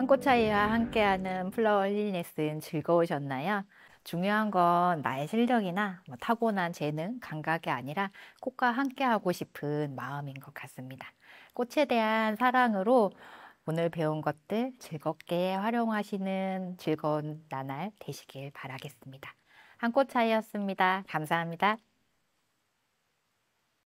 한꽃차이와 함께하는 플라워 리니 레슨 즐거우셨나요? 중요한 건 나의 실력이나 뭐 타고난 재능, 감각이 아니라 꽃과 함께하고 싶은 마음인 것 같습니다. 꽃에 대한 사랑으로 오늘 배운 것들 즐겁게 활용하시는 즐거운 나날 되시길 바라겠습니다. 한꽃차이였습니다. 감사합니다.